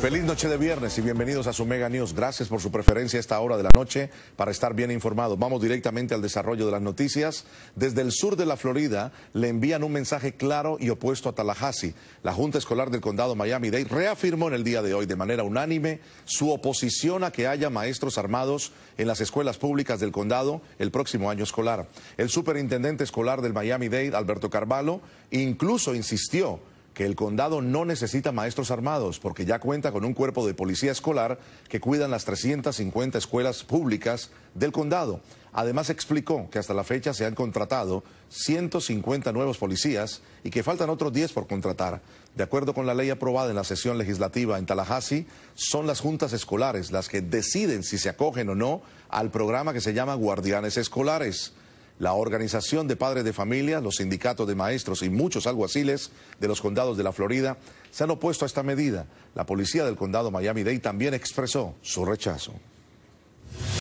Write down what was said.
Feliz noche de viernes y bienvenidos a su Mega News. Gracias por su preferencia a esta hora de la noche para estar bien informado. Vamos directamente al desarrollo de las noticias. Desde el sur de la Florida le envían un mensaje claro y opuesto a Tallahassee. La Junta Escolar del Condado Miami-Dade reafirmó en el día de hoy de manera unánime su oposición a que haya maestros armados en las escuelas públicas del condado el próximo año escolar. El superintendente escolar del Miami-Dade, Alberto Carvalho, incluso insistió que el condado no necesita maestros armados porque ya cuenta con un cuerpo de policía escolar que cuidan las 350 escuelas públicas del condado. Además explicó que hasta la fecha se han contratado 150 nuevos policías y que faltan otros 10 por contratar. De acuerdo con la ley aprobada en la sesión legislativa en Tallahassee, son las juntas escolares las que deciden si se acogen o no al programa que se llama Guardianes Escolares. La organización de padres de familia, los sindicatos de maestros y muchos alguaciles de los condados de la Florida se han opuesto a esta medida. La policía del condado Miami-Dade también expresó su rechazo.